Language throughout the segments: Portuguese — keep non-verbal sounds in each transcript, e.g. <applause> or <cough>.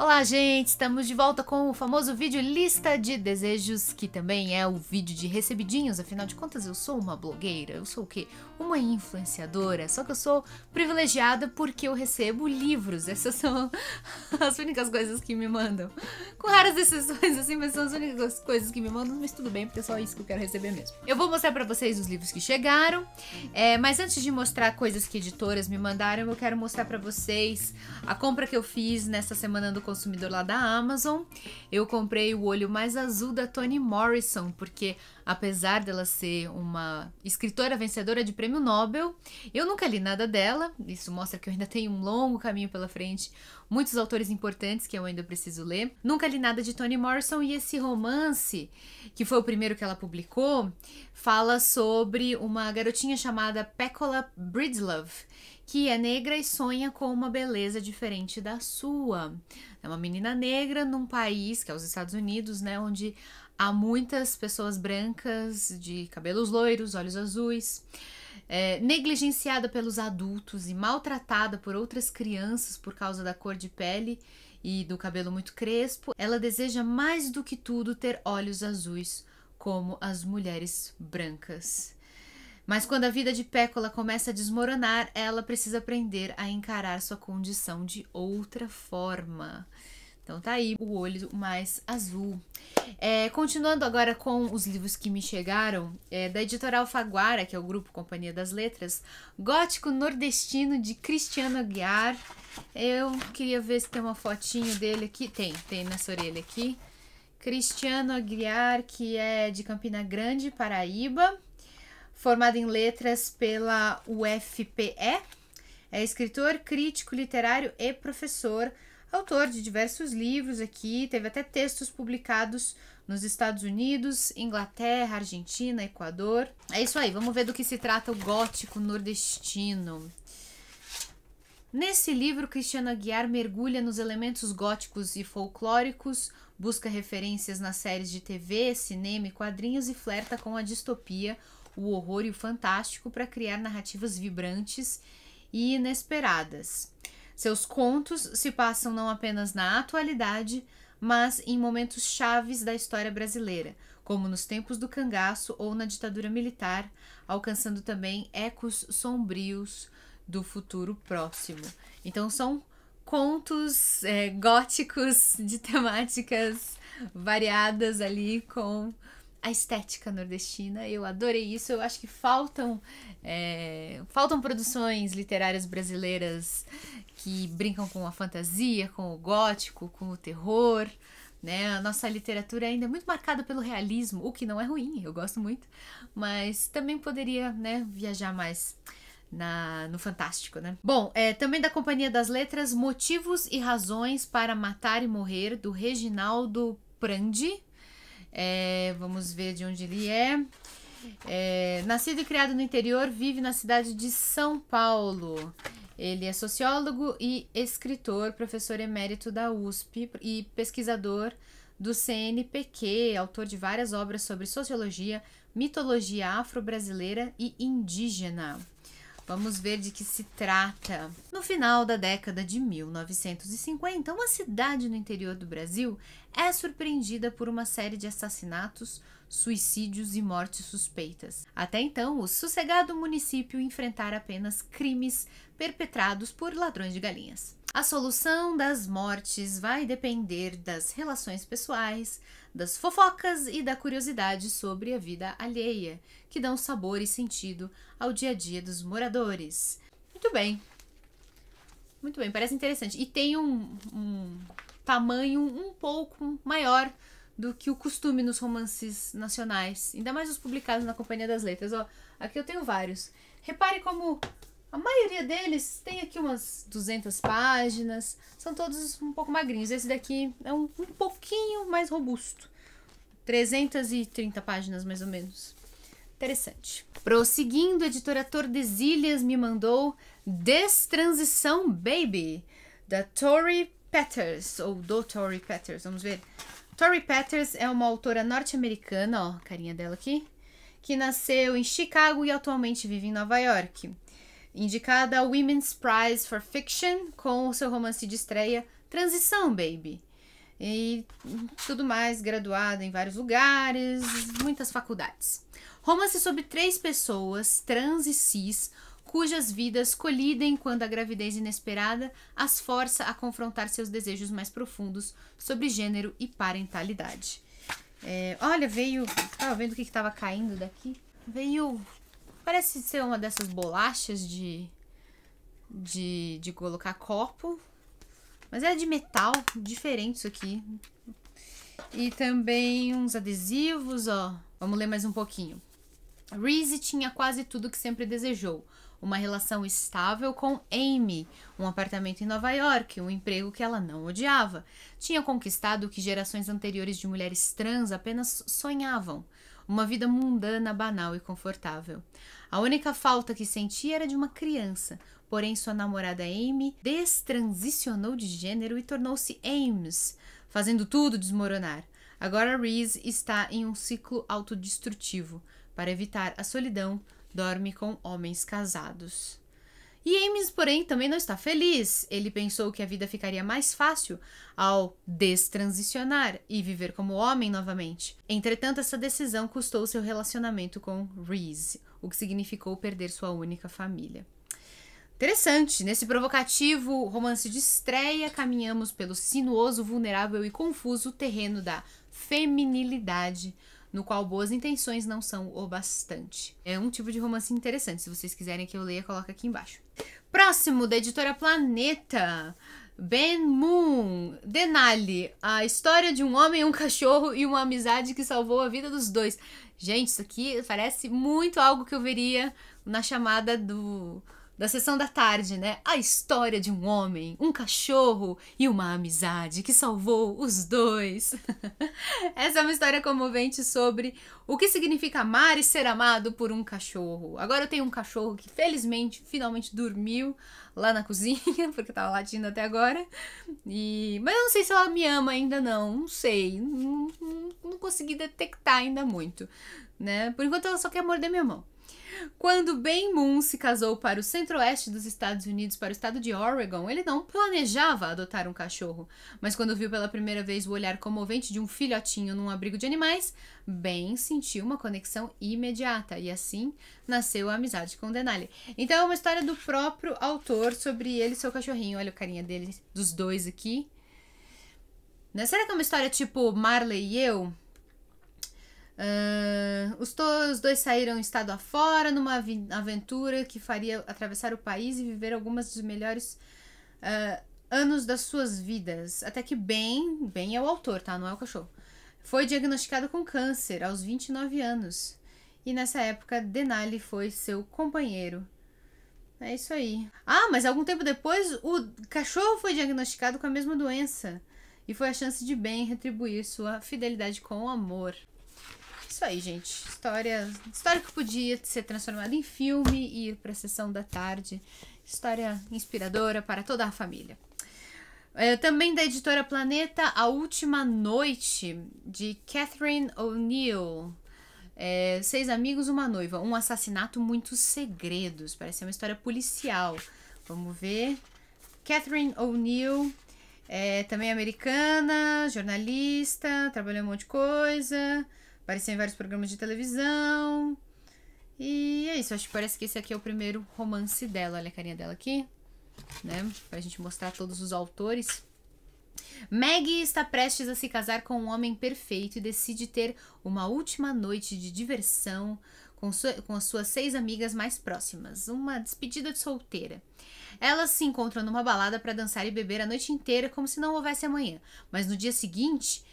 Olá, gente! Estamos de volta com o famoso vídeo Lista de Desejos, que também é o vídeo de recebidinhos. Afinal de contas, eu sou uma blogueira, eu sou o quê? Uma influenciadora. Só que eu sou privilegiada porque eu recebo livros. Essas são <laughs> as únicas coisas que me mandam. Com raras exceções, assim, mas são as únicas coisas que me mandam. Mas tudo bem, porque é só isso que eu quero receber mesmo. Eu vou mostrar para vocês os livros que chegaram. É, mas antes de mostrar coisas que editoras me mandaram, eu quero mostrar para vocês a compra que eu fiz nessa semana do consumidor lá da Amazon. Eu comprei o olho mais azul da Toni Morrison, porque apesar dela ser uma escritora vencedora de prêmio Nobel, eu nunca li nada dela. Isso mostra que eu ainda tenho um longo caminho pela frente, muitos autores importantes que eu ainda preciso ler. Nunca li nada de Toni Morrison e esse romance, que foi o primeiro que ela publicou, fala sobre uma garotinha chamada Pecola Bridlove que é negra e sonha com uma beleza diferente da sua. É uma menina negra num país, que é os Estados Unidos, né, onde há muitas pessoas brancas de cabelos loiros, olhos azuis. É, negligenciada pelos adultos e maltratada por outras crianças por causa da cor de pele e do cabelo muito crespo, ela deseja mais do que tudo ter olhos azuis como as mulheres brancas. Mas quando a vida de Pécola começa a desmoronar, ela precisa aprender a encarar sua condição de outra forma. Então tá aí o olho mais azul. É, continuando agora com os livros que me chegaram, é, da editorial Faguara, que é o grupo Companhia das Letras, Gótico Nordestino de Cristiano Aguiar. Eu queria ver se tem uma fotinho dele aqui. Tem, tem nessa orelha aqui. Cristiano Aguiar, que é de Campina Grande, Paraíba formado em letras pela UFPE. É escritor, crítico literário e professor, autor de diversos livros aqui, teve até textos publicados nos Estados Unidos, Inglaterra, Argentina, Equador. É isso aí, vamos ver do que se trata o gótico nordestino. Nesse livro, Cristiano Aguiar mergulha nos elementos góticos e folclóricos, busca referências nas séries de TV, cinema e quadrinhos e flerta com a distopia, o horror e o fantástico para criar narrativas vibrantes e inesperadas. Seus contos se passam não apenas na atualidade, mas em momentos chaves da história brasileira, como nos tempos do cangaço ou na ditadura militar, alcançando também ecos sombrios do futuro próximo. Então são contos é, góticos de <laughs> temáticas variadas ali com a estética nordestina. Eu adorei isso. Eu acho que faltam é, faltam produções literárias brasileiras que brincam com a fantasia, com o gótico, com o terror. Né? A nossa literatura ainda é muito marcada pelo realismo, o que não é ruim, eu gosto muito, mas também poderia né, viajar mais. Na, no Fantástico, né? Bom, é, também da Companhia das Letras, Motivos e Razões para Matar e Morrer, do Reginaldo Prandi, é, vamos ver de onde ele é. é. Nascido e criado no interior, vive na cidade de São Paulo. Ele é sociólogo e escritor, professor emérito da USP e pesquisador do CNPq, autor de várias obras sobre sociologia, mitologia afro-brasileira e indígena. Vamos ver de que se trata. No final da década de 1950, uma cidade no interior do Brasil é surpreendida por uma série de assassinatos, suicídios e mortes suspeitas. Até então, o sossegado município enfrentara apenas crimes perpetrados por ladrões de galinhas. A solução das mortes vai depender das relações pessoais, das fofocas e da curiosidade sobre a vida alheia, que dão sabor e sentido ao dia a dia dos moradores. Muito bem. Muito bem, parece interessante. E tem um, um tamanho um pouco maior do que o costume nos romances nacionais, ainda mais os publicados na Companhia das Letras. Ó, aqui eu tenho vários. Repare como a maioria deles tem aqui umas 200 páginas, são todos um pouco magrinhos. Esse daqui é um, um pouquinho mais robusto, 330 páginas mais ou menos. Interessante. Prosseguindo, a editora Tordesilhas me mandou Destransição Baby, da Tori Peters, ou do Tori Peters, vamos ver. Tori Peters é uma autora norte-americana, ó, carinha dela aqui, que nasceu em Chicago e atualmente vive em Nova York indicada ao Women's Prize for Fiction com o seu romance de estreia Transição Baby. E tudo mais, graduada em vários lugares, muitas faculdades. Romance sobre três pessoas, trans e cis, cujas vidas colidem quando a gravidez inesperada as força a confrontar seus desejos mais profundos sobre gênero e parentalidade. É, olha, veio. Tava vendo o que, que tava caindo daqui? Veio Parece ser uma dessas bolachas de, de, de colocar copo. Mas era é de metal, diferente isso aqui. E também uns adesivos, ó. Vamos ler mais um pouquinho. Reese tinha quase tudo que sempre desejou. Uma relação estável com Amy, um apartamento em Nova York, um emprego que ela não odiava. Tinha conquistado o que gerações anteriores de mulheres trans apenas sonhavam. Uma vida mundana, banal e confortável. A única falta que sentia era de uma criança, porém sua namorada Amy destransicionou de gênero e tornou-se Ames, fazendo tudo desmoronar. Agora Reese está em um ciclo autodestrutivo. Para evitar a solidão, dorme com homens casados. E Ames, porém, também não está feliz. Ele pensou que a vida ficaria mais fácil ao destransicionar e viver como homem novamente. Entretanto, essa decisão custou seu relacionamento com Reese o que significou perder sua única família. Interessante, nesse provocativo romance de estreia, caminhamos pelo sinuoso, vulnerável e confuso terreno da feminilidade, no qual boas intenções não são o bastante. É um tipo de romance interessante, se vocês quiserem que eu leia, coloca aqui embaixo. Próximo, da editora Planeta. Ben Moon, Denali, a história de um homem, um cachorro e uma amizade que salvou a vida dos dois. Gente, isso aqui parece muito algo que eu veria na chamada do da sessão da tarde, né? A história de um homem, um cachorro e uma amizade que salvou os dois. <laughs> Essa é uma história comovente sobre o que significa amar e ser amado por um cachorro. Agora eu tenho um cachorro que felizmente finalmente dormiu lá na <laughs> cozinha, porque tava latindo até agora. E mas eu não sei se ela me ama ainda não, não sei, não, não, não consegui detectar ainda muito, né? Por enquanto ela só quer morder minha mão. Quando Ben Moon se casou para o centro-oeste dos Estados Unidos, para o estado de Oregon, ele não planejava adotar um cachorro. Mas quando viu pela primeira vez o olhar comovente de um filhotinho num abrigo de animais, Ben sentiu uma conexão imediata e assim nasceu a amizade com Denali. Então é uma história do próprio autor sobre ele e seu cachorrinho. Olha o carinha dele, dos dois aqui. Né? Será que é uma história tipo Marley e eu? Uh, os, os, dois saíram estado afora numa aventura que faria atravessar o país e viver algumas dos melhores uh, anos das suas vidas. Até que Ben, Ben é o autor, tá? Não é o cachorro. Foi diagnosticado com câncer aos 29 anos. E nessa época, Denali foi seu companheiro. É isso aí. Ah, mas algum tempo depois, o cachorro foi diagnosticado com a mesma doença. E foi a chance de Ben retribuir sua fidelidade com amor isso aí, gente. História, história que podia ser transformada em filme e ir para a sessão da tarde. História inspiradora para toda a família. É, também da editora Planeta, A Última Noite, de Catherine O'Neill. É, seis amigos, uma noiva. Um assassinato, muitos segredos. Parece uma história policial. Vamos ver. Catherine O'Neill, é, também americana, jornalista, trabalhou em um monte de coisa. Apareceu em vários programas de televisão. E é isso, acho que parece que esse aqui é o primeiro romance dela. Olha a carinha dela aqui, né? Pra gente mostrar todos os autores. Maggie está prestes a se casar com um homem perfeito e decide ter uma última noite de diversão com, sua, com as suas seis amigas mais próximas. Uma despedida de solteira. Elas se encontram numa balada para dançar e beber a noite inteira como se não houvesse amanhã. Mas no dia seguinte,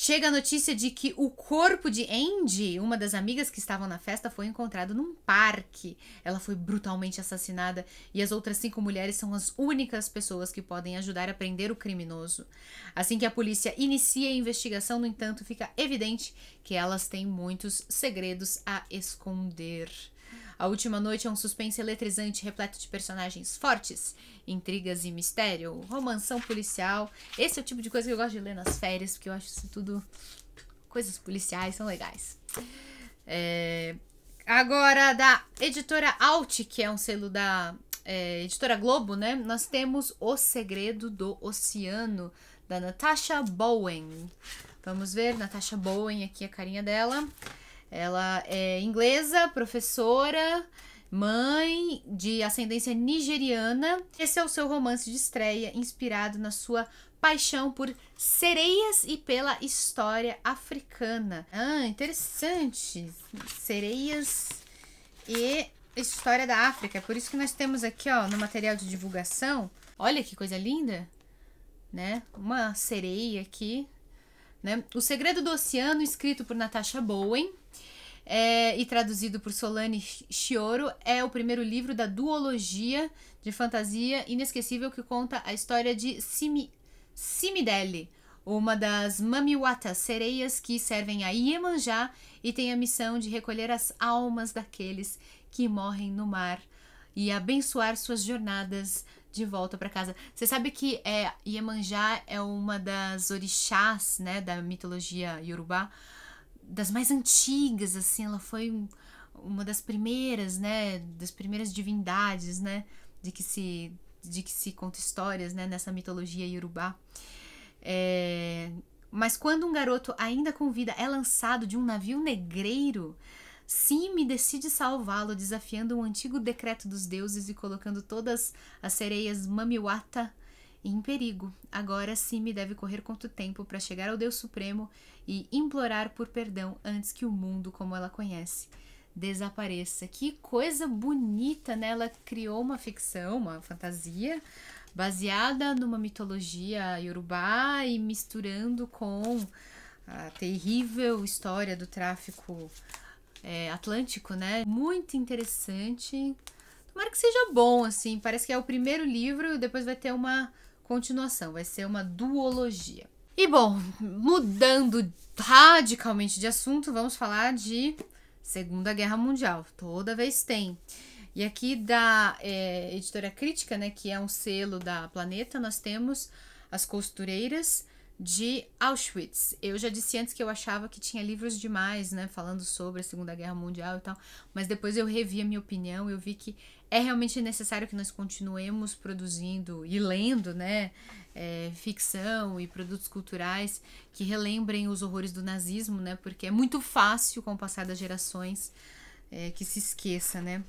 Chega a notícia de que o corpo de Andy, uma das amigas que estavam na festa, foi encontrado num parque. Ela foi brutalmente assassinada e as outras cinco mulheres são as únicas pessoas que podem ajudar a prender o criminoso. Assim que a polícia inicia a investigação, no entanto, fica evidente que elas têm muitos segredos a esconder. A Última Noite é um suspense eletrizante repleto de personagens fortes, intrigas e mistério, romanção policial. Esse é o tipo de coisa que eu gosto de ler nas férias, porque eu acho isso tudo. Coisas policiais são legais. É... Agora, da editora Alt, que é um selo da é, editora Globo, né? Nós temos O Segredo do Oceano, da Natasha Bowen. Vamos ver, Natasha Bowen, aqui a carinha dela. Ela é inglesa, professora, mãe de ascendência nigeriana. Esse é o seu romance de estreia, inspirado na sua paixão por sereias e pela história africana. Ah, interessante. Sereias e história da África. Por isso que nós temos aqui, ó, no material de divulgação. Olha que coisa linda, né? Uma sereia aqui, né? O Segredo do Oceano, escrito por Natasha Bowen é, e traduzido por Solane Chioro, é o primeiro livro da duologia de fantasia inesquecível que conta a história de Simi, Simidele, uma das Mamiwata, sereias que servem a Iemanjá e tem a missão de recolher as almas daqueles que morrem no mar e abençoar suas jornadas de volta para casa. Você sabe que é, Iemanjá é uma das orixás né, da mitologia iorubá, das mais antigas, assim, ela foi uma das primeiras, né, das primeiras divindades, né, de que se de que se conta histórias, né, nessa mitologia iorubá. É, mas quando um garoto ainda com vida é lançado de um navio negreiro, Simi decide salvá-lo, desafiando um antigo decreto dos deuses e colocando todas as sereias Mamiwata em perigo. Agora sim, me deve correr quanto tempo para chegar ao Deus Supremo e implorar por perdão antes que o mundo como ela conhece desapareça. Que coisa bonita, né? Ela criou uma ficção, uma fantasia baseada numa mitologia iorubá e misturando com a terrível história do tráfico é, atlântico, né? Muito interessante. Tomara que seja bom, assim. Parece que é o primeiro livro, depois vai ter uma continuação, vai ser uma duologia. E bom, mudando radicalmente de assunto, vamos falar de Segunda Guerra Mundial. Toda vez tem. E aqui da é, editora Crítica, né, que é um selo da Planeta, nós temos As Costureiras de Auschwitz. Eu já disse antes que eu achava que tinha livros demais, né, falando sobre a Segunda Guerra Mundial e tal, mas depois eu revi a minha opinião, eu vi que é realmente necessário que nós continuemos produzindo e lendo, né? É, ficção e produtos culturais que relembrem os horrores do nazismo, né? Porque é muito fácil, com o passar das gerações, é, que se esqueça, né?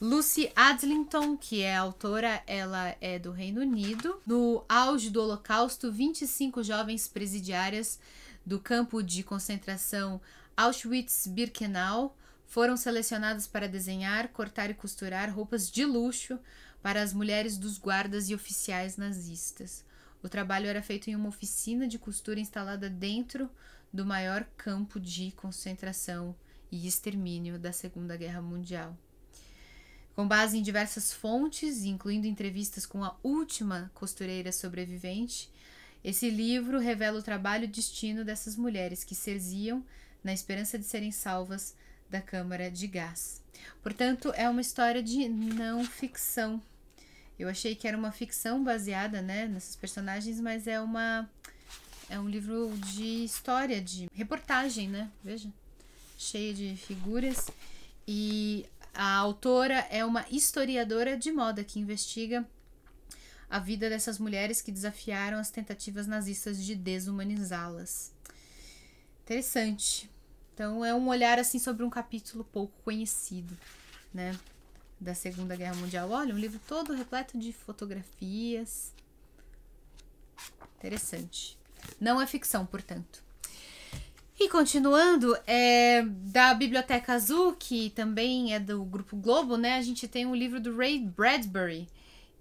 Lucy Adlington, que é autora, ela é do Reino Unido. No auge do Holocausto, 25 jovens presidiárias do campo de concentração Auschwitz-Birkenau foram selecionadas para desenhar, cortar e costurar roupas de luxo para as mulheres dos guardas e oficiais nazistas. O trabalho era feito em uma oficina de costura instalada dentro do maior campo de concentração e extermínio da Segunda Guerra Mundial. Com base em diversas fontes, incluindo entrevistas com a última costureira sobrevivente, esse livro revela o trabalho e destino dessas mulheres que serziam na esperança de serem salvas da câmara de gás. Portanto, é uma história de não ficção. Eu achei que era uma ficção baseada, né, nesses personagens, mas é uma é um livro de história, de reportagem, né? Veja, cheio de figuras e a autora é uma historiadora de moda que investiga a vida dessas mulheres que desafiaram as tentativas nazistas de desumanizá-las. Interessante. Então é um olhar assim sobre um capítulo pouco conhecido, né, da Segunda Guerra Mundial. Olha, um livro todo repleto de fotografias. Interessante. Não é ficção, portanto. E continuando, é, da Biblioteca Azul, que também é do Grupo Globo, né? A gente tem um livro do Ray Bradbury,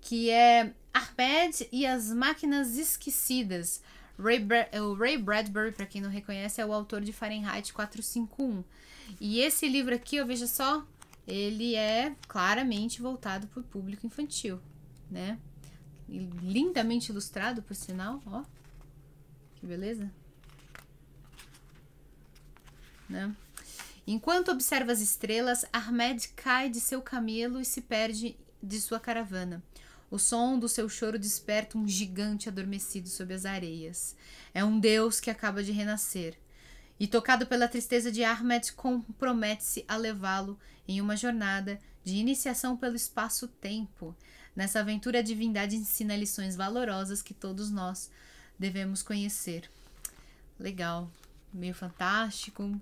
que é Ahmed e as Máquinas Esquecidas. Ray Bra o Ray Bradbury, para quem não reconhece, é o autor de Fahrenheit 451. E esse livro aqui, ó, veja só, ele é claramente voltado para o público infantil, né? E lindamente ilustrado, por sinal, ó. Que beleza. Né? Enquanto observa as estrelas, Ahmed cai de seu camelo e se perde de sua caravana. O som do seu choro desperta um gigante adormecido sob as areias. É um deus que acaba de renascer. E tocado pela tristeza de Ahmed, compromete-se a levá-lo em uma jornada de iniciação pelo espaço-tempo. Nessa aventura, a divindade ensina lições valorosas que todos nós devemos conhecer. Legal, meio fantástico,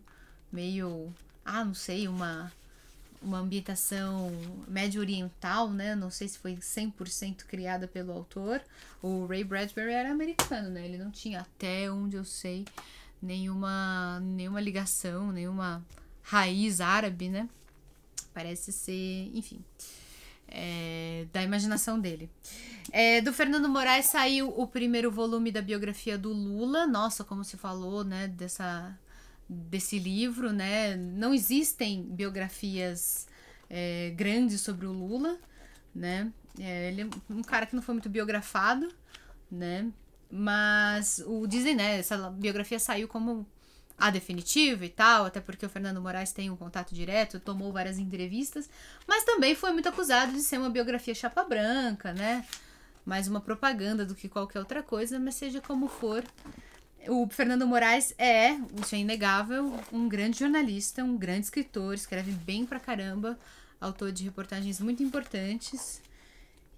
meio, ah, não sei, uma uma ambientação médio oriental, né? Não sei se foi 100% criada pelo autor. O Ray Bradbury era americano, né? Ele não tinha, até onde eu sei, nenhuma, nenhuma ligação, nenhuma raiz árabe, né? Parece ser, enfim, é, da imaginação dele. É, do Fernando Moraes saiu o primeiro volume da biografia do Lula. Nossa, como se falou, né? Dessa desse livro, né? Não existem biografias é, grandes sobre o Lula, né? É, ele é um cara que não foi muito biografado, né? Mas o dizem, né? Essa biografia saiu como a definitiva e tal, até porque o Fernando Moraes tem um contato direto, tomou várias entrevistas, mas também foi muito acusado de ser uma biografia chapa branca, né? Mais uma propaganda do que qualquer outra coisa, mas seja como for, o Fernando Moraes é, isso é inegável, um grande jornalista, um grande escritor, escreve bem pra caramba, autor de reportagens muito importantes.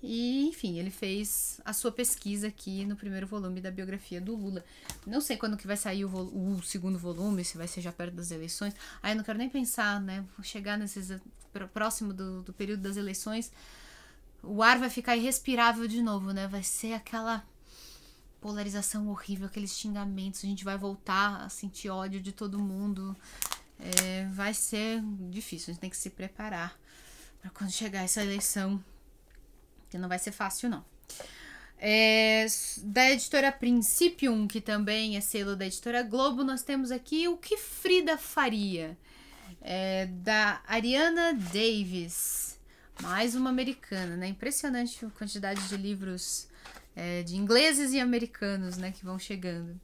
E, enfim, ele fez a sua pesquisa aqui no primeiro volume da biografia do Lula. Não sei quando que vai sair o, o segundo volume, se vai ser já perto das eleições. Aí ah, eu não quero nem pensar, né? Vou chegar nesses eh, próximo do, do período das eleições. O ar vai ficar irrespirável de novo, né? Vai ser aquela polarização horrível, aqueles xingamentos, a gente vai voltar a sentir ódio de todo mundo. É, vai ser difícil, a gente tem que se preparar para quando chegar essa eleição, que não vai ser fácil, não. É, da editora Principium, que também é selo da editora Globo, nós temos aqui o que Frida faria, é, da Ariana Davis. Mais uma americana, né? Impressionante a quantidade de livros é, de ingleses e americanos, né? Que vão chegando.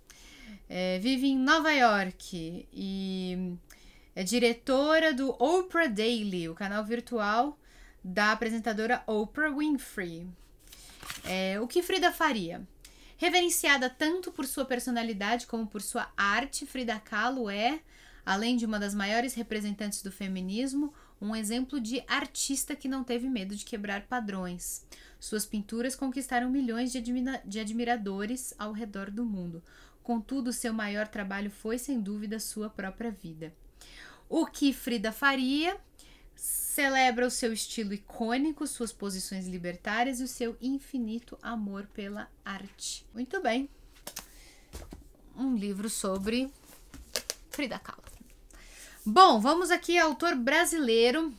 É, vive em Nova York e é diretora do Oprah Daily, o canal virtual da apresentadora Oprah Winfrey. É, o que Frida faria? Reverenciada tanto por sua personalidade como por sua arte, Frida Kahlo é, além de uma das maiores representantes do feminismo, um exemplo de artista que não teve medo de quebrar padrões. Suas pinturas conquistaram milhões de, de admiradores ao redor do mundo. Contudo, seu maior trabalho foi, sem dúvida, sua própria vida. O que Frida faria celebra o seu estilo icônico, suas posições libertárias e o seu infinito amor pela arte. Muito bem. Um livro sobre Frida Kahlo. Bom, vamos aqui autor brasileiro.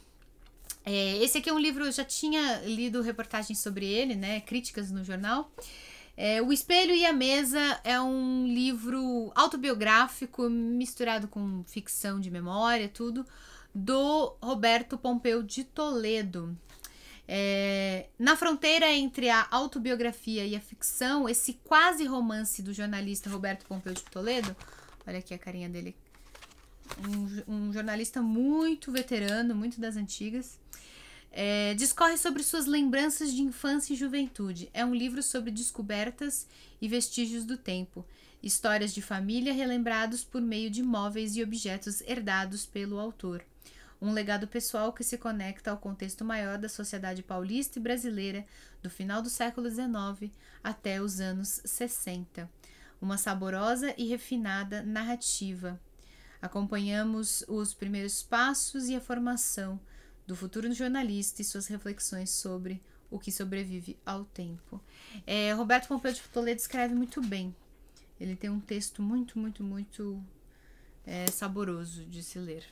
É, esse aqui é um livro, eu já tinha lido reportagens sobre ele, né? Críticas no jornal. É, o Espelho e a Mesa é um livro autobiográfico misturado com ficção de memória, tudo, do Roberto Pompeu de Toledo. É, na fronteira entre a autobiografia e a ficção, esse quase romance do jornalista Roberto Pompeu de Toledo, olha aqui a carinha dele um, um jornalista muito veterano, muito das antigas. É, discorre sobre suas lembranças de infância e juventude. É um livro sobre descobertas e vestígios do tempo, histórias de família relembrados por meio de móveis e objetos herdados pelo autor. Um legado pessoal que se conecta ao contexto maior da sociedade paulista e brasileira do final do século XIX até os anos 60. Uma saborosa e refinada narrativa Acompanhamos os primeiros passos e a formação do futuro jornalista e suas reflexões sobre o que sobrevive ao tempo. É, Roberto Pompeu de Toledo escreve muito bem. Ele tem um texto muito, muito, muito é, saboroso de se ler.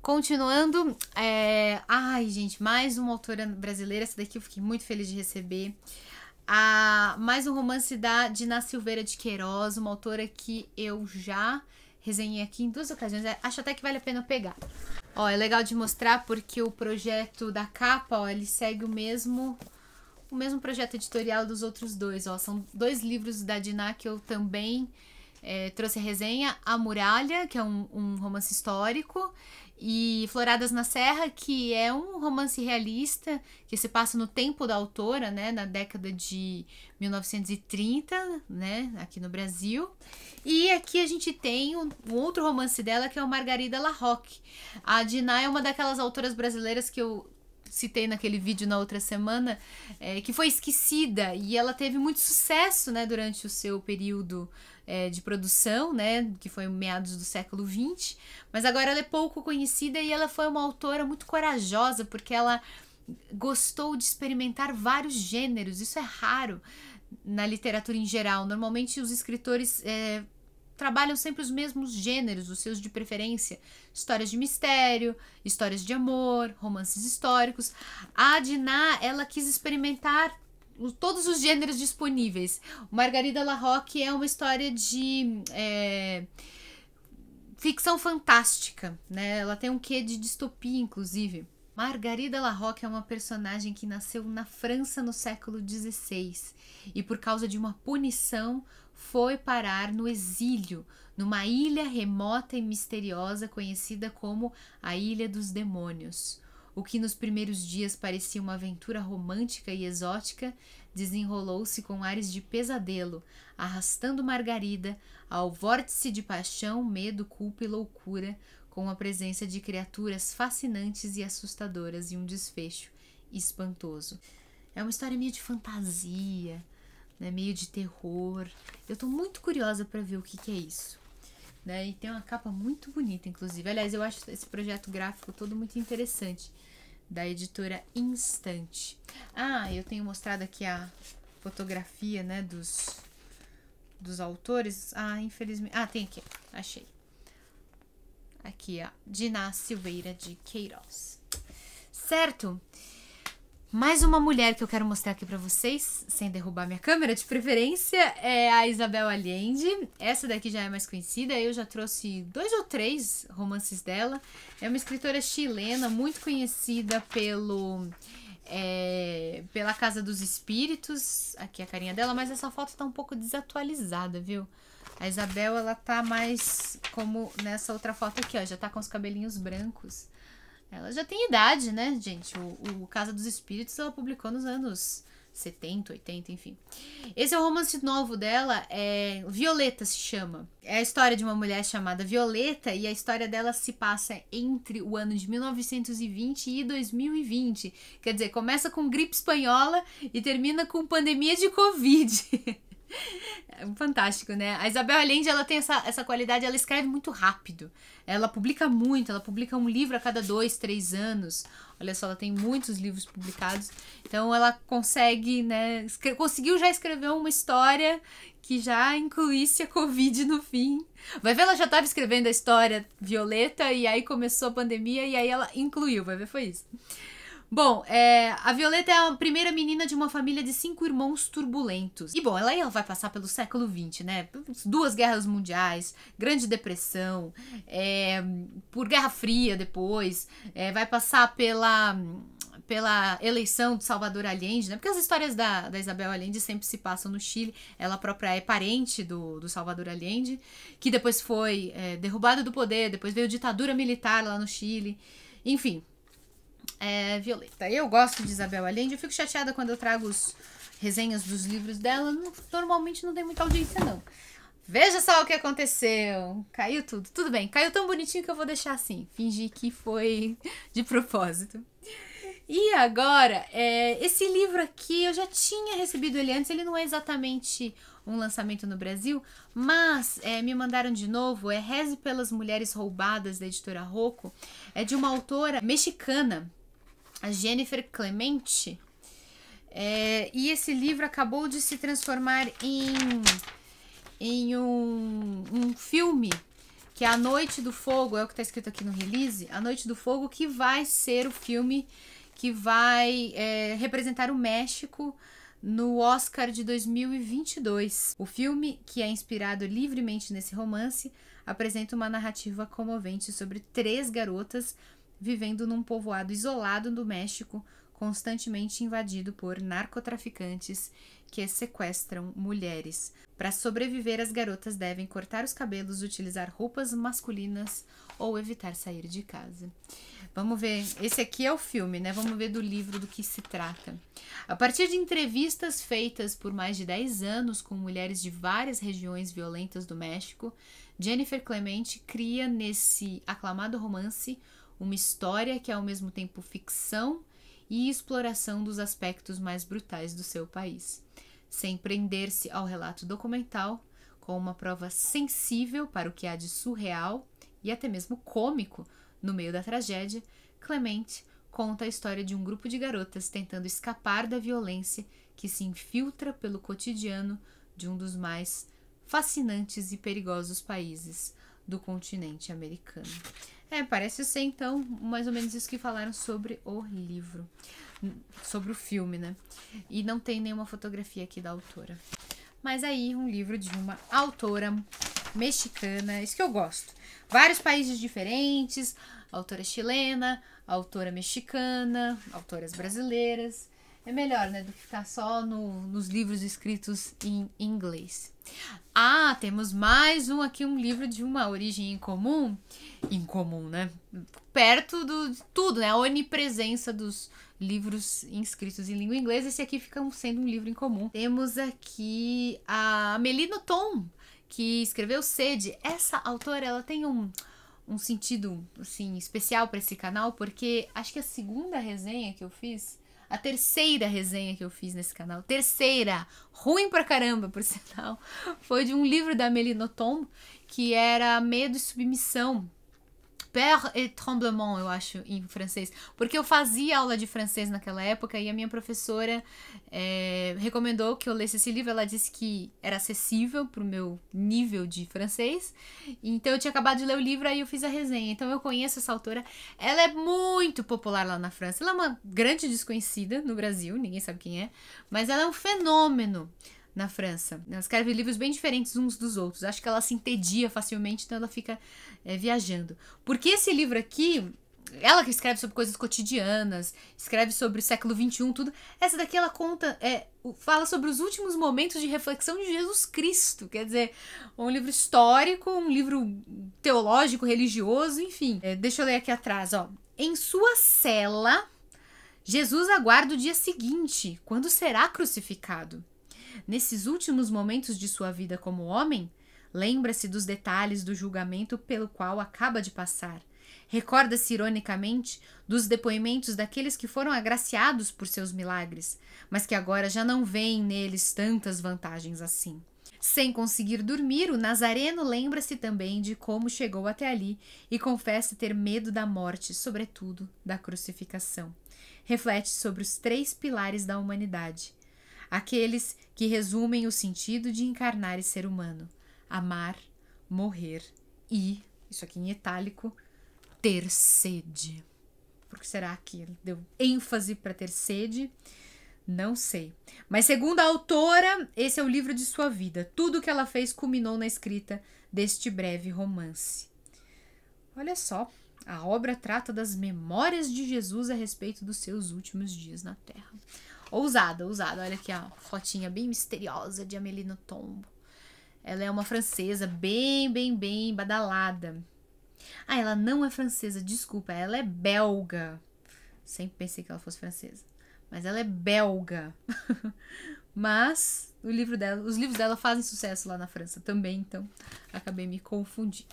Continuando, é... ai gente, mais uma autora brasileira, essa daqui eu fiquei muito feliz de receber. A, mais um romance da Dina Silveira de Queiroz, uma autora que eu já resenhei aqui em duas ocasiões. É, acho até que vale a pena pegar. Ó, é legal de mostrar porque o projeto da capa, ó, ele segue o mesmo o mesmo projeto editorial dos outros dois, ó. São dois livros da Diná que eu também é, trouxe a resenha. A Muralha, que é um, um romance histórico, e Floradas na Serra, que é um romance realista que se passa no tempo da autora, né, na década de 1930, né, aqui no Brasil. E aqui a gente tem um, um outro romance dela que é o Margarida Roque. A Diná é uma daquelas autoras brasileiras que eu citei naquele vídeo na outra semana, é, que foi esquecida e ela teve muito sucesso, né, durante o seu período é, de produção, né, que foi meados do século XX, mas agora ela é pouco conhecida e ela foi uma autora muito corajosa porque ela gostou de experimentar vários gêneros, isso é raro na literatura em geral. Normalmente os escritores é, trabalham sempre os mesmos gêneros, os seus de preferência: histórias de mistério, histórias de amor, romances históricos. A Diná, ela quis experimentar todos os gêneros disponíveis. Margarida Larroque é uma história de é, ficção fantástica, né? Ela tem um quê de distopia, inclusive. Margarida Larroque é uma personagem que nasceu na França no século XVI e, por causa de uma punição, foi parar no exílio, numa ilha remota e misteriosa conhecida como a Ilha dos Demônios. O que nos primeiros dias parecia uma aventura romântica e exótica desenrolou-se com ares de pesadelo, arrastando Margarida ao vórtice de paixão, medo, culpa e loucura, com a presença de criaturas fascinantes e assustadoras e um desfecho espantoso. É uma história meio de fantasia, né? meio de terror. Eu estou muito curiosa para ver o que, que é isso. Né? E tem uma capa muito bonita, inclusive. Aliás, eu acho esse projeto gráfico todo muito interessante, da editora Instante. Ah, eu tenho mostrado aqui a fotografia, né, dos, dos autores. Ah, infelizmente... Ah, tem aqui, achei. Aqui, a Diná Silveira de Queiroz. Certo? Mais uma mulher que eu quero mostrar aqui para vocês, sem derrubar minha câmera de preferência, é a Isabel Allende. Essa daqui já é mais conhecida, eu já trouxe dois ou três romances dela. É uma escritora chilena, muito conhecida pelo é, pela Casa dos Espíritos. Aqui a carinha dela, mas essa foto tá um pouco desatualizada, viu? A Isabel, ela tá mais como nessa outra foto aqui, ó, já tá com os cabelinhos brancos. Ela já tem idade, né, gente? O, o Casa dos Espíritos ela publicou nos anos 70, 80, enfim. Esse é o romance novo dela, é Violeta se chama. É a história de uma mulher chamada Violeta e a história dela se passa entre o ano de 1920 e 2020. Quer dizer, começa com gripe espanhola e termina com pandemia de Covid. <laughs> <laughs> Fantástico, né? A Isabel Allende, ela tem essa, essa qualidade, ela escreve muito rápido. Ela publica muito, ela publica um livro a cada dois, três anos. Olha só, ela tem muitos livros publicados. Então, ela consegue, né? Conseguiu já escrever uma história que já incluísse a Covid no fim. Vai ver, ela já estava escrevendo a história Violeta e aí começou a pandemia e aí ela incluiu. Vai ver, foi isso. Bom, é, a Violeta é a primeira menina de uma família de cinco irmãos turbulentos. E bom, ela, ela vai passar pelo século XX, né? Duas guerras mundiais, Grande Depressão, é, por Guerra Fria depois, é, vai passar pela pela eleição do Salvador Allende, né? Porque as histórias da, da Isabel Allende sempre se passam no Chile. Ela própria é parente do, do Salvador Allende, que depois foi é, derrubado do poder, depois veio ditadura militar lá no Chile. Enfim, é, Violeta. Tá, eu gosto de Isabel Allende, eu fico chateada quando eu trago os resenhas dos livros dela, normalmente não tem muita audiência não. Veja só o que aconteceu. Caiu tudo. Tudo bem, caiu tão bonitinho que eu vou deixar assim. Fingir que foi de propósito. E agora, é, esse livro aqui, eu já tinha recebido ele antes, ele não é exatamente um lançamento no Brasil, mas é, me mandaram de novo, é Reze pelas Mulheres Roubadas, da editora Rocco, é de uma autora mexicana, a Jennifer Clemente, é, e esse livro acabou de se transformar em, em um, um filme que é A Noite do Fogo, é o que está escrito aqui no release, A Noite do Fogo, que vai ser o filme que vai é, representar o México no Oscar de 2022. O filme, que é inspirado livremente nesse romance, apresenta uma narrativa comovente sobre três garotas vivendo num povoado isolado do México constantemente invadido por narcotraficantes que sequestram mulheres. Para sobreviver, as garotas devem cortar os cabelos, utilizar roupas masculinas ou evitar sair de casa. Vamos ver, esse aqui é o filme, né? Vamos ver do livro do que se trata. A partir de entrevistas feitas por mais de 10 anos com mulheres de várias regiões violentas do México, Jennifer Clemente cria nesse aclamado romance uma história que é ao mesmo tempo ficção e exploração dos aspectos mais brutais do seu país, sem prender-se ao relato documental, com uma prova sensível para o que há de surreal e até mesmo cômico no meio da tragédia, Clemente conta a história de um grupo de garotas tentando escapar da violência que se infiltra pelo cotidiano de um dos mais fascinantes e perigosos países do continente americano. É, parece ser então mais ou menos isso que falaram sobre o livro, sobre o filme, né? E não tem nenhuma fotografia aqui da autora. Mas aí, um livro de uma autora mexicana, isso que eu gosto. Vários países diferentes, autora chilena, autora mexicana, autoras brasileiras é melhor, né, do que ficar só no, nos livros escritos em inglês. Ah, temos mais um aqui, um livro de uma origem incomum, incomum, né? Perto do, de tudo, né? A onipresença dos livros inscritos em língua inglesa. Esse aqui fica sendo um livro incomum. Temos aqui a Melino Tom, que escreveu Sede. Essa autora, ela tem um um sentido assim especial para esse canal porque acho que a segunda resenha que eu fiz a terceira resenha que eu fiz nesse canal, terceira, ruim pra caramba, por <laughs> sinal, foi de um livro da Tom que era Medo e Submissão, Peur et tremblement, eu acho, em francês. Porque eu fazia aula de francês naquela época e a minha professora é, recomendou que eu lesse esse livro. Ela disse que era acessível pro meu nível de francês. Então eu tinha acabado de ler o livro aí eu fiz a resenha. Então eu conheço essa autora. Ela é muito popular lá na França. Ela é uma grande desconhecida no Brasil, ninguém sabe quem é. Mas ela é um fenômeno na França. Ela escreve livros bem diferentes uns dos outros. Acho que ela se entedia facilmente, então ela fica é, viajando. Porque esse livro aqui, ela que escreve sobre coisas cotidianas, escreve sobre o século XXI, tudo. Essa daqui ela conta, é, fala sobre os últimos momentos de reflexão de Jesus Cristo. Quer dizer, um livro histórico, um livro teológico, religioso, enfim. É, deixa eu ler aqui atrás, ó. Em sua cela, Jesus aguarda o dia seguinte, quando será crucificado. Nesses últimos momentos de sua vida como homem, lembra-se dos detalhes do julgamento pelo qual acaba de passar. Recorda-se ironicamente dos depoimentos daqueles que foram agraciados por seus milagres, mas que agora já não veem neles tantas vantagens assim. Sem conseguir dormir, o Nazareno lembra-se também de como chegou até ali e confessa ter medo da morte, sobretudo da crucificação. Reflete sobre os três pilares da humanidade: aqueles que resumem o sentido de encarnar e ser humano: amar, morrer e, isso aqui em itálico, ter sede. Por que será que deu ênfase para ter sede? Não sei. Mas segundo a autora, esse é o livro de sua vida. Tudo o que ela fez culminou na escrita deste breve romance. Olha só, a obra trata das memórias de Jesus a respeito dos seus últimos dias na Terra. Ousada, ousada. Olha aqui a fotinha bem misteriosa de Amélie no tombo. Ela é uma francesa bem, bem, bem badalada. Ah, ela não é francesa, desculpa, ela é belga. Sempre pensei que ela fosse francesa, mas ela é belga. <laughs> mas o livro dela, os livros dela fazem sucesso lá na França também, então acabei me confundindo.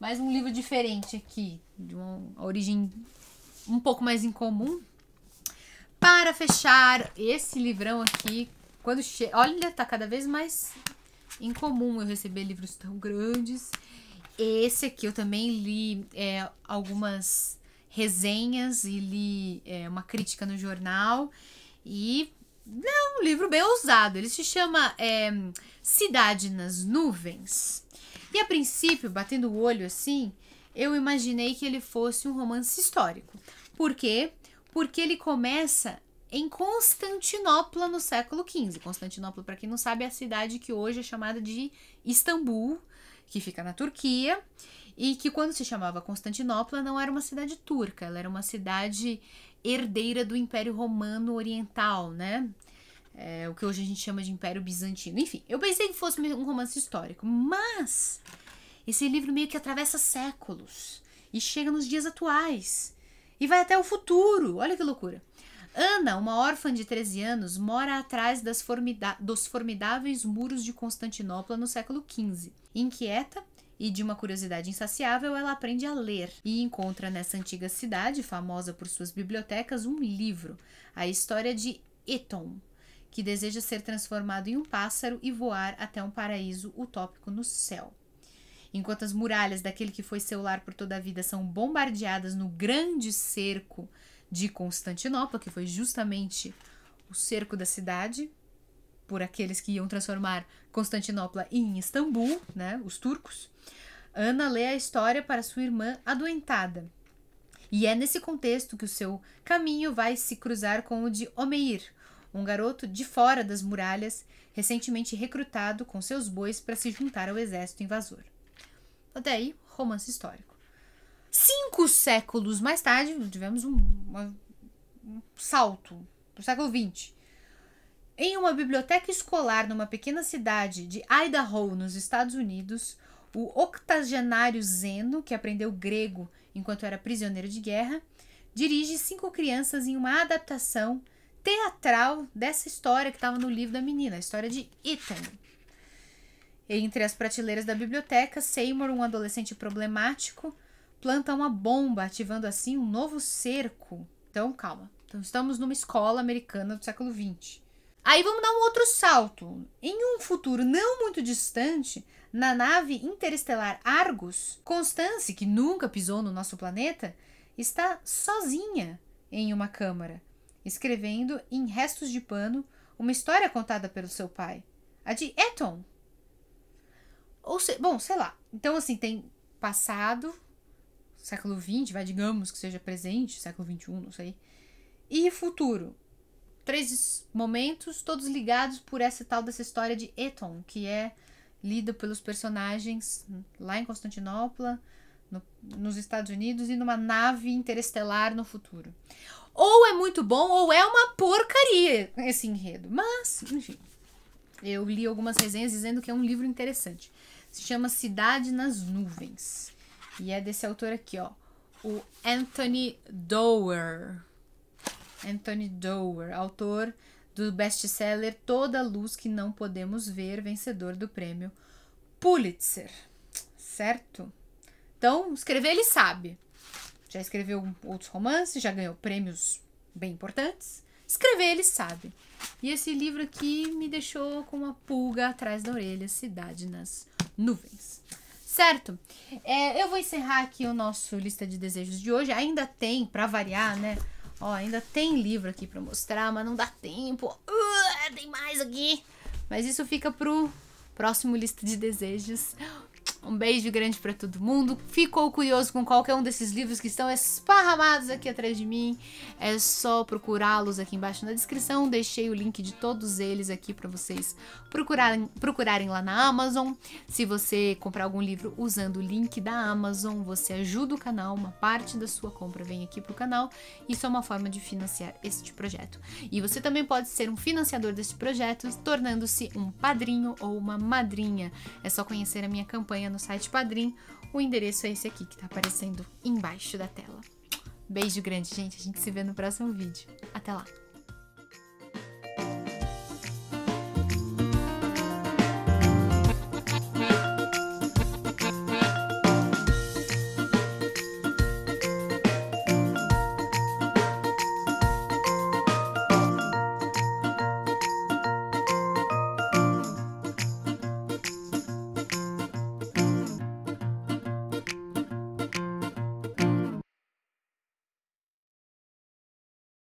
Mais um livro diferente aqui, de uma origem um pouco mais incomum, para fechar esse livrão aqui, quando che... olha, tá cada vez mais incomum eu receber livros tão grandes. Esse aqui eu também li é, algumas resenhas e li é, uma crítica no jornal. E não, um livro bem ousado. Ele se chama é, Cidade nas Nuvens. E a princípio, batendo o olho assim, eu imaginei que ele fosse um romance histórico. Porque porque ele começa em Constantinopla no século XV. Constantinopla, para quem não sabe, é a cidade que hoje é chamada de Istambul, que fica na Turquia, e que quando se chamava Constantinopla não era uma cidade turca, ela era uma cidade herdeira do Império Romano Oriental, né? É, o que hoje a gente chama de Império Bizantino. Enfim, eu pensei que fosse um romance histórico, mas esse livro meio que atravessa séculos e chega nos dias atuais e vai até o futuro. Olha que loucura. Ana, uma órfã de 13 anos, mora atrás formida dos formidáveis muros de Constantinopla no século XV. Inquieta e de uma curiosidade insaciável, ela aprende a ler e encontra nessa antiga cidade, famosa por suas bibliotecas, um livro, a história de Eton, que deseja ser transformado em um pássaro e voar até um paraíso utópico no céu enquanto as muralhas daquele que foi seu lar por toda a vida são bombardeadas no grande cerco de Constantinopla, que foi justamente o cerco da cidade por aqueles que iam transformar Constantinopla em Istambul, né, os turcos. Ana lê a história para sua irmã adoentada. E é nesse contexto que o seu caminho vai se cruzar com o de Omeir, um garoto de fora das muralhas, recentemente recrutado com seus bois para se juntar ao exército invasor. Até aí, romance histórico. Cinco séculos mais tarde, tivemos um, uma, um salto para o século XX. Em uma biblioteca escolar numa pequena cidade de Idaho, nos Estados Unidos, o octogenário Zeno, que aprendeu grego enquanto era prisioneiro de guerra, dirige cinco crianças em uma adaptação teatral dessa história que estava no livro da menina, a história de Ítalo. Entre as prateleiras da biblioteca, Seymour, um adolescente problemático, planta uma bomba, ativando assim um novo cerco. Então, calma. Então, estamos numa escola americana do século XX. Aí vamos dar um outro salto. Em um futuro não muito distante, na nave interestelar Argus, Constance, que nunca pisou no nosso planeta, está sozinha em uma câmara, escrevendo em restos de pano uma história contada pelo seu pai, a de Eton, ou se, bom, sei lá. Então, assim, tem passado, século XX, vai, digamos que seja presente, século XXI, não sei. E futuro. Três momentos, todos ligados por essa tal dessa história de Eton, que é lida pelos personagens lá em Constantinopla, no, nos Estados Unidos e numa nave interestelar no futuro. Ou é muito bom, ou é uma porcaria esse enredo. Mas, enfim, eu li algumas resenhas dizendo que é um livro interessante. Se chama Cidade nas Nuvens. E é desse autor aqui, ó. O Anthony Doerr. Anthony Doerr, autor do best-seller Toda Luz que Não Podemos Ver, vencedor do prêmio Pulitzer. Certo? Então, escrever ele sabe. Já escreveu outros romances, já ganhou prêmios bem importantes. Escrever ele sabe. E esse livro aqui me deixou com uma pulga atrás da orelha, Cidade nas nuvens. Certo? É, eu vou encerrar aqui o nosso lista de desejos de hoje. Ainda tem, para variar, né? Ó, ainda tem livro aqui para mostrar, mas não dá tempo. Uh, tem mais aqui. Mas isso fica pro próximo lista de desejos. Um beijo grande para todo mundo. Ficou curioso com qualquer um desses livros que estão esparramados aqui atrás de mim? É só procurá-los aqui embaixo na descrição. Deixei o link de todos eles aqui para vocês procurarem, procurarem lá na Amazon. Se você comprar algum livro usando o link da Amazon, você ajuda o canal. Uma parte da sua compra vem aqui pro canal. Isso é uma forma de financiar este projeto. E você também pode ser um financiador deste projeto, tornando-se um padrinho ou uma madrinha. É só conhecer a minha campanha no site Padrim. O endereço é esse aqui que tá aparecendo embaixo da tela. Beijo grande, gente. A gente se vê no próximo vídeo. Até lá!